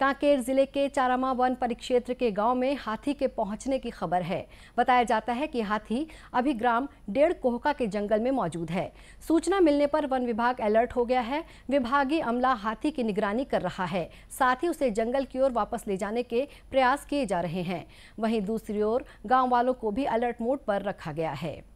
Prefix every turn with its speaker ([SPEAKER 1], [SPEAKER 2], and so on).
[SPEAKER 1] कांकेर जिले के चारामा वन परिक्षेत्र के गांव में हाथी के पहुंचने की खबर है बताया जाता है कि हाथी अभी ग्राम डेढ़ कोहका के जंगल में मौजूद है सूचना मिलने पर वन विभाग अलर्ट हो गया है विभागीय अमला हाथी की निगरानी कर रहा है साथ ही उसे जंगल की ओर वापस ले जाने के प्रयास किए जा रहे हैं वहीं दूसरी ओर गाँव वालों को भी अलर्ट मोड पर रखा गया है